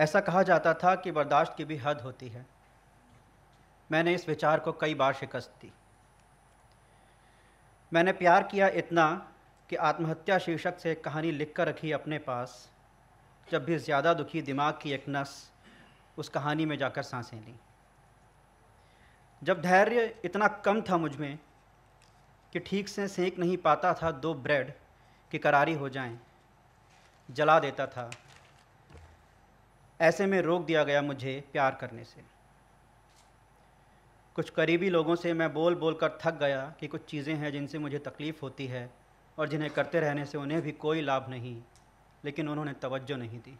ऐसा कहा जाता था कि बर्दाश्त की भी हद होती है मैंने इस विचार को कई बार शिकस्त दी मैंने प्यार किया इतना कि आत्महत्या शीर्षक से एक कहानी लिख कर रखी अपने पास जब भी ज़्यादा दुखी दिमाग की एक नस उस कहानी में जाकर सांसें ली जब धैर्य इतना कम था मुझ में कि ठीक से सेंक नहीं पाता था दो ब्रेड कि करारी हो जाएं, जला देता था ऐसे में रोक दिया गया मुझे प्यार करने से कुछ करीबी लोगों से मैं बोल बोल कर थक गया कि कुछ चीज़ें हैं जिनसे मुझे तकलीफ़ होती है और जिन्हें करते रहने से उन्हें भी कोई लाभ नहीं लेकिन उन्होंने तवज्जो नहीं दी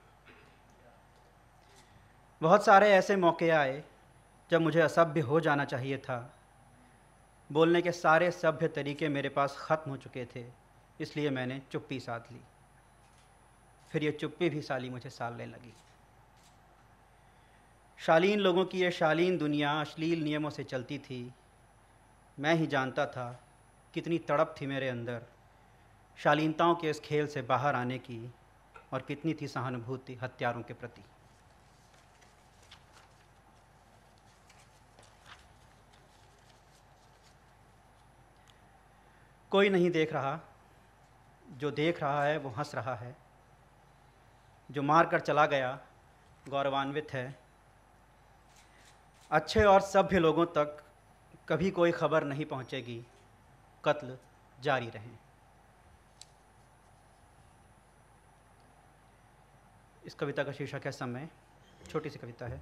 बहुत सारे ऐसे मौके आए जब मुझे असभ्य हो जाना चाहिए था बोलने के सारे सभ्य तरीके मेरे पास ख़त्म हो चुके थे इसलिए मैंने चुप्पी साध ली फिर ये चुप्पी भी साली मुझे सालने लगी शालीन लोगों की यह शालीन दुनिया अश्लील नियमों से चलती थी मैं ही जानता था कितनी तड़प थी मेरे अंदर शालीनताओं के इस खेल से बाहर आने की और कितनी थी सहानुभूति हत्यारों के प्रति कोई नहीं देख रहा जो देख रहा है वो हंस रहा है जो मार कर चला गया गौरवान्वित है अच्छे और सभ्य लोगों तक कभी कोई खबर नहीं पहुंचेगी कत्ल जारी रहें इस कविता का शीर्षक है समय छोटी सी कविता है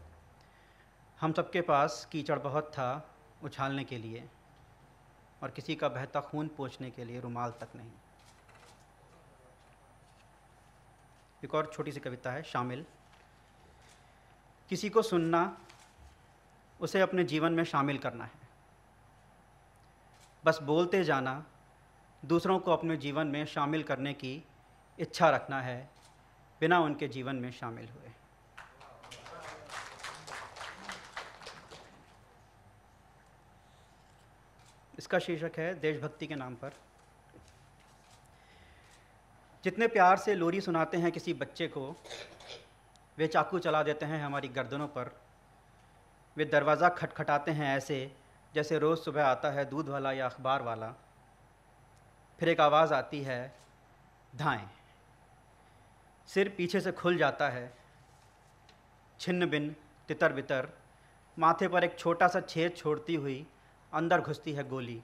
हम सबके पास कीचड़ बहुत था उछालने के लिए और किसी का बहता खून पोछने के लिए रुमाल तक नहीं एक और छोटी सी कविता है शामिल किसी को सुनना उसे अपने जीवन में शामिल करना है बस बोलते जाना दूसरों को अपने जीवन में शामिल करने की इच्छा रखना है बिना उनके जीवन में शामिल हुए इसका शीर्षक है देशभक्ति के नाम पर जितने प्यार से लोरी सुनाते हैं किसी बच्चे को वे चाकू चला देते हैं हमारी गर्दनों पर वे दरवाज़ा खटखटाते हैं ऐसे जैसे रोज़ सुबह आता है दूध वाला या अखबार वाला फिर एक आवाज़ आती है धाएँ सिर पीछे से खुल जाता है छिन्न बिन तितर बितर माथे पर एक छोटा सा छेद छोड़ती हुई अंदर घुसती है गोली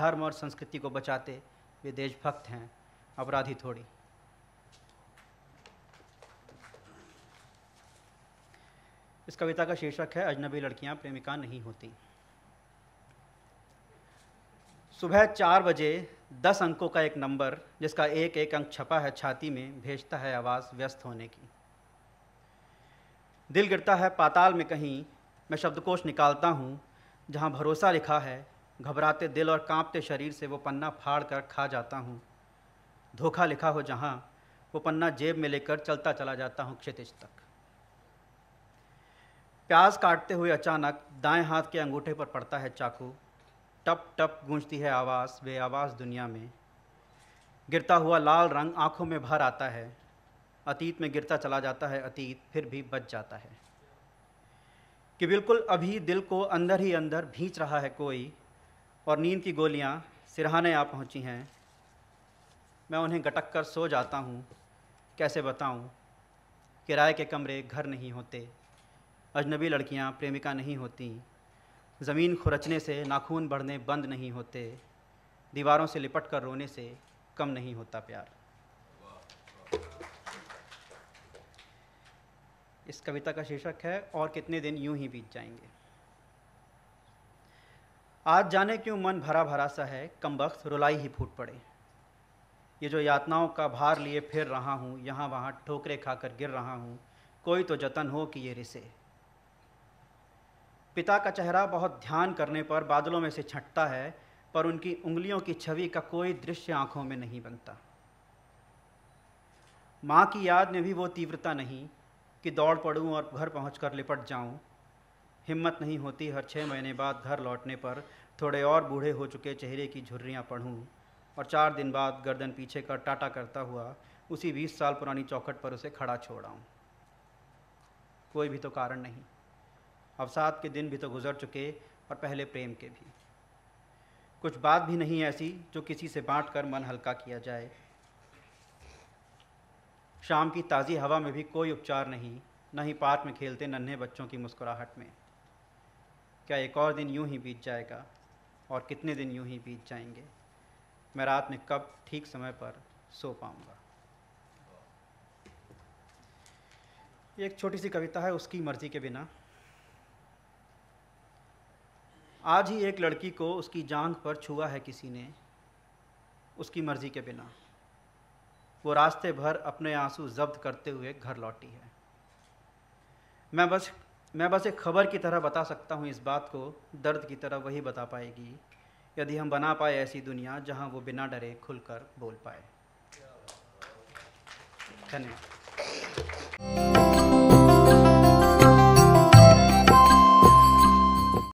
धर्म और संस्कृति को बचाते वे देशभक्त हैं अपराधी थोड़ी इस कविता का शीर्षक है अजनबी लड़कियां प्रेमिका नहीं होती सुबह चार बजे दस अंकों का एक नंबर जिसका एक एक अंक छपा है छाती में भेजता है आवाज़ व्यस्त होने की दिल गिरता है पाताल में कहीं मैं शब्दकोश निकालता हूँ जहाँ भरोसा लिखा है घबराते दिल और कांपते शरीर से वो पन्ना फाड़ कर खा जाता हूँ धोखा लिखा हो जहाँ वो पन्ना जेब में लेकर चलता चला जाता हूँ क्षितिज तक प्याज काटते हुए अचानक दाएं हाथ के अंगूठे पर पड़ता है चाकू टप टप गूंजती है आवाज़ वे आवाज़ दुनिया में गिरता हुआ लाल रंग आंखों में भर आता है अतीत में गिरता चला जाता है अतीत फिर भी बच जाता है कि बिल्कुल अभी दिल को अंदर ही अंदर भींच रहा है कोई और नींद की गोलियां सिरहाने आ पहुंची हैं मैं उन्हें गटक कर सो जाता हूँ कैसे बताऊँ किराए के कमरे घर नहीं होते अजनबी लड़कियां प्रेमिका नहीं होती ज़मीन खुरचने से नाखून बढ़ने बंद नहीं होते दीवारों से लिपट कर रोने से कम नहीं होता प्यार इस कविता का शीर्षक है और कितने दिन यूं ही बीत जाएंगे आज जाने क्यों मन भरा भरा सा है कम वक्त रुलाई ही फूट पड़े ये जो यातनाओं का भार लिए फिर रहा हूँ यहाँ वहाँ ठोकरे खाकर गिर रहा हूँ कोई तो जतन हो कि ये रिसे पिता का चेहरा बहुत ध्यान करने पर बादलों में से छटता है पर उनकी उंगलियों की छवि का कोई दृश्य आंखों में नहीं बनता माँ की याद में भी वो तीव्रता नहीं कि दौड़ पड़ूँ और घर पहुँच कर लिपट जाऊँ हिम्मत नहीं होती हर छः महीने बाद घर लौटने पर थोड़े और बूढ़े हो चुके चेहरे की झुर्रियाँ पढ़ूँ और चार दिन बाद गर्दन पीछे कर टाटा करता हुआ उसी बीस साल पुरानी चौखट पर उसे खड़ा छोड़ाऊँ कोई भी तो कारण नहीं अवसाद के दिन भी तो गुजर चुके और पहले प्रेम के भी कुछ बात भी नहीं ऐसी जो किसी से बांट कर मन हल्का किया जाए शाम की ताज़ी हवा में भी कोई उपचार नहीं न ही पार्क में खेलते नन्हे बच्चों की मुस्कुराहट में क्या एक और दिन यूं ही बीत जाएगा और कितने दिन यूं ही बीत जाएंगे मैं रात में कब ठीक समय पर सो पाऊँगा एक छोटी सी कविता है उसकी मर्ज़ी के बिना आज ही एक लड़की को उसकी जांग पर छुआ है किसी ने उसकी मर्जी के बिना वो रास्ते भर अपने आंसू जब्त करते हुए घर लौटी है मैं बस मैं बस एक खबर की तरह बता सकता हूँ इस बात को दर्द की तरह वही बता पाएगी यदि हम बना पाए ऐसी दुनिया जहाँ वो बिना डरे खुलकर बोल पाए धन्यवाद